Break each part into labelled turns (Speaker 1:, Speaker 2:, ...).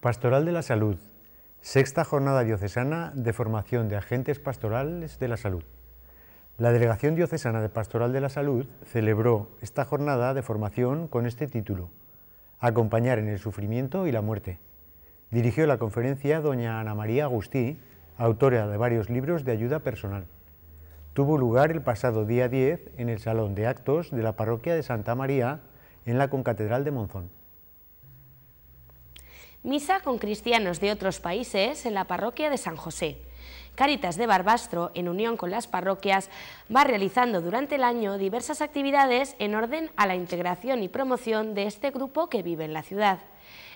Speaker 1: Pastoral de la Salud, sexta jornada diocesana de formación de agentes pastorales de la salud. La Delegación Diocesana de Pastoral de la Salud celebró esta jornada de formación con este título, Acompañar en el sufrimiento y la muerte. Dirigió la conferencia doña Ana María Agustí, autora de varios libros de ayuda personal. Tuvo lugar el pasado día 10 en el Salón de Actos de la Parroquia de Santa María en la Concatedral de Monzón.
Speaker 2: Misa con cristianos de otros países en la parroquia de San José. Caritas de Barbastro, en unión con las parroquias, va realizando durante el año diversas actividades en orden a la integración y promoción de este grupo que vive en la ciudad.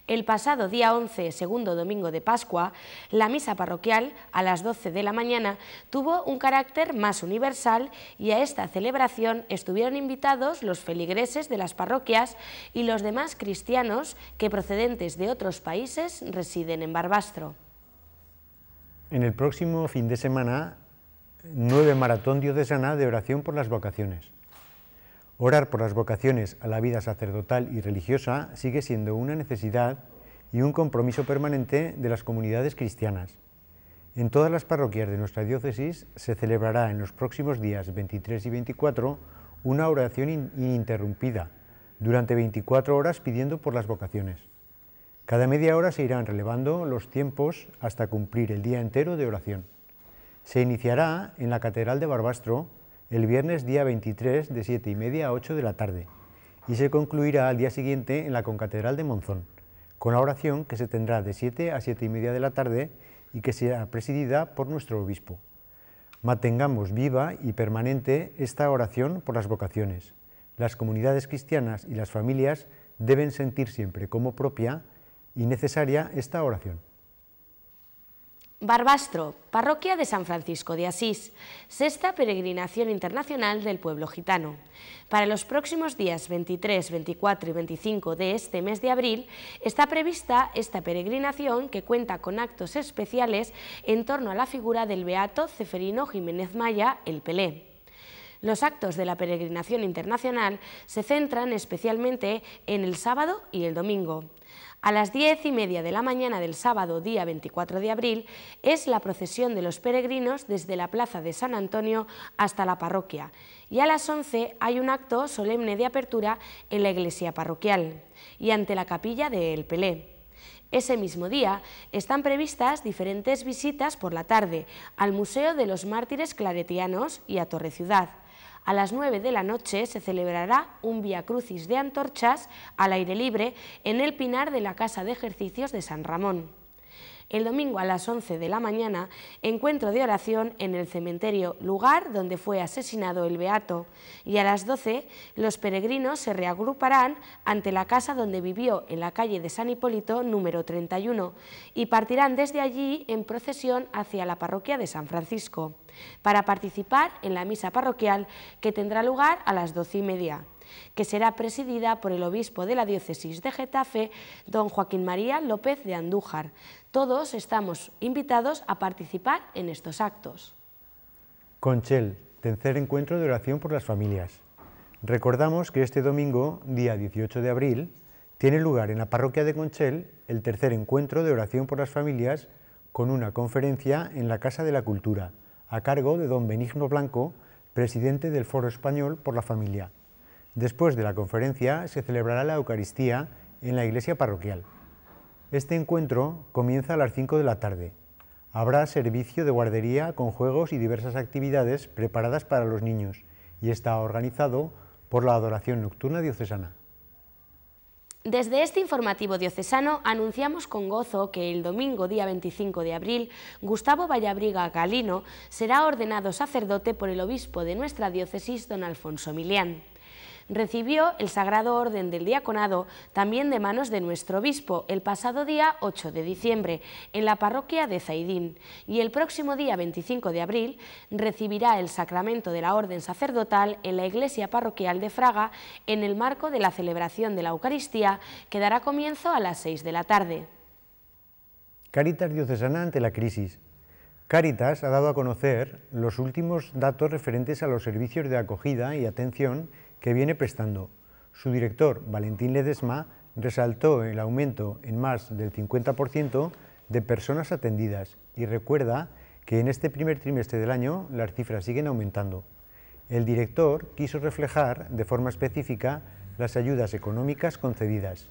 Speaker 2: El pasado día 11, segundo domingo de Pascua, la misa parroquial, a las 12 de la mañana, tuvo un carácter más universal y a esta celebración estuvieron invitados los feligreses de las parroquias y los demás cristianos que procedentes de otros países residen en Barbastro.
Speaker 1: En el próximo fin de semana, nueve maratón diocesana de oración por las vocaciones. Orar por las vocaciones a la vida sacerdotal y religiosa sigue siendo una necesidad y un compromiso permanente de las comunidades cristianas. En todas las parroquias de nuestra diócesis se celebrará en los próximos días 23 y 24 una oración ininterrumpida durante 24 horas pidiendo por las vocaciones. Cada media hora se irán relevando los tiempos hasta cumplir el día entero de oración. Se iniciará en la Catedral de Barbastro el viernes día 23 de 7 y media a 8 de la tarde y se concluirá al día siguiente en la Concatedral de Monzón, con la oración que se tendrá de 7 a 7 y media de la tarde y que será presidida por nuestro obispo. Mantengamos viva y permanente esta oración por las vocaciones. Las comunidades cristianas y las familias deben sentir siempre como propia y necesaria esta oración.
Speaker 2: Barbastro, parroquia de San Francisco de Asís, sexta peregrinación internacional del pueblo gitano. Para los próximos días 23, 24 y 25 de este mes de abril está prevista esta peregrinación que cuenta con actos especiales en torno a la figura del beato Ceferino Jiménez Maya, el Pelé. Los actos de la peregrinación internacional se centran especialmente en el sábado y el domingo. A las diez y media de la mañana del sábado, día 24 de abril, es la procesión de los peregrinos desde la plaza de San Antonio hasta la parroquia y a las 11 hay un acto solemne de apertura en la iglesia parroquial y ante la capilla de El Pelé. Ese mismo día están previstas diferentes visitas por la tarde al Museo de los Mártires Claretianos y a Torre Ciudad. A las 9 de la noche se celebrará un Vía Crucis de antorchas al aire libre en el Pinar de la Casa de Ejercicios de San Ramón el domingo a las 11 de la mañana, encuentro de oración en el cementerio, lugar donde fue asesinado el Beato, y a las 12 los peregrinos se reagruparán ante la casa donde vivió en la calle de San Hipólito número 31 y partirán desde allí en procesión hacia la parroquia de San Francisco para participar en la misa parroquial que tendrá lugar a las 12 y media que será presidida por el obispo de la diócesis de Getafe, don Joaquín María López de Andújar. Todos estamos invitados a participar en estos actos.
Speaker 1: Conchel, tercer encuentro de oración por las familias. Recordamos que este domingo, día 18 de abril, tiene lugar en la parroquia de Conchel el tercer encuentro de oración por las familias con una conferencia en la Casa de la Cultura, a cargo de don Benigno Blanco, presidente del Foro Español por la Familia. Después de la conferencia se celebrará la Eucaristía en la iglesia parroquial. Este encuentro comienza a las 5 de la tarde. Habrá servicio de guardería con juegos y diversas actividades preparadas para los niños y está organizado por la Adoración Nocturna Diocesana.
Speaker 2: Desde este informativo diocesano anunciamos con gozo que el domingo día 25 de abril Gustavo Vallabriga Galino será ordenado sacerdote por el obispo de nuestra diócesis don Alfonso Milián recibió el Sagrado Orden del Diaconado también de manos de nuestro obispo el pasado día 8 de diciembre en la parroquia de Zaidín y el próximo día 25 de abril recibirá el sacramento de la Orden Sacerdotal en la iglesia parroquial de Fraga en el marco de la celebración de la Eucaristía que dará comienzo a las 6 de la tarde.
Speaker 1: Caritas Diocesana ante la crisis. Caritas ha dado a conocer los últimos datos referentes a los servicios de acogida y atención que viene prestando. Su director, Valentín Ledesma, resaltó el aumento en más del 50% de personas atendidas y recuerda que en este primer trimestre del año las cifras siguen aumentando. El director quiso reflejar de forma específica las ayudas económicas concedidas.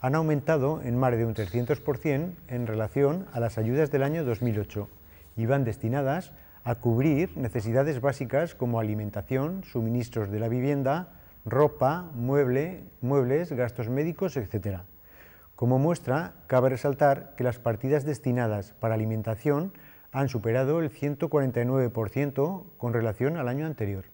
Speaker 1: Han aumentado en más de un 300% en relación a las ayudas del año 2008 y van destinadas a cubrir necesidades básicas como alimentación, suministros de la vivienda, ropa, mueble, muebles, gastos médicos, etc. Como muestra, cabe resaltar que las partidas destinadas para alimentación han superado el 149% con relación al año anterior.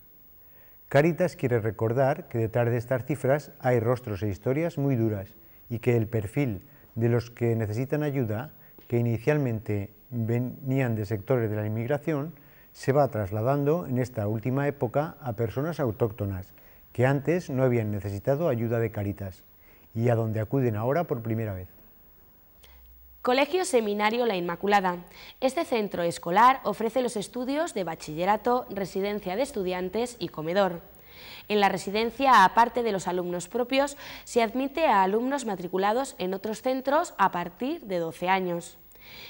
Speaker 1: Caritas quiere recordar que detrás de estas cifras hay rostros e historias muy duras y que el perfil de los que necesitan ayuda, que inicialmente venían de sectores de la inmigración, se va trasladando en esta última época a personas autóctonas que antes no habían necesitado ayuda de Caritas y a donde acuden ahora por primera vez.
Speaker 2: Colegio Seminario La Inmaculada. Este centro escolar ofrece los estudios de bachillerato, residencia de estudiantes y comedor. En la residencia, aparte de los alumnos propios, se admite a alumnos matriculados en otros centros a partir de 12 años.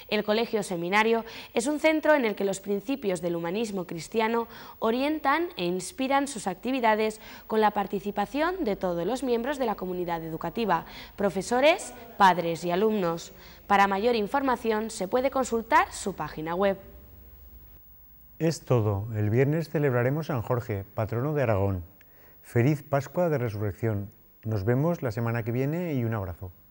Speaker 2: El Colegio Seminario es un centro en el que los principios del humanismo cristiano orientan e inspiran sus actividades con la participación de todos los miembros de la comunidad educativa, profesores, padres y alumnos. Para mayor información se puede consultar su página web.
Speaker 1: Es todo. El viernes celebraremos San Jorge, patrono de Aragón. Feliz Pascua de Resurrección. Nos vemos la semana que viene y un abrazo.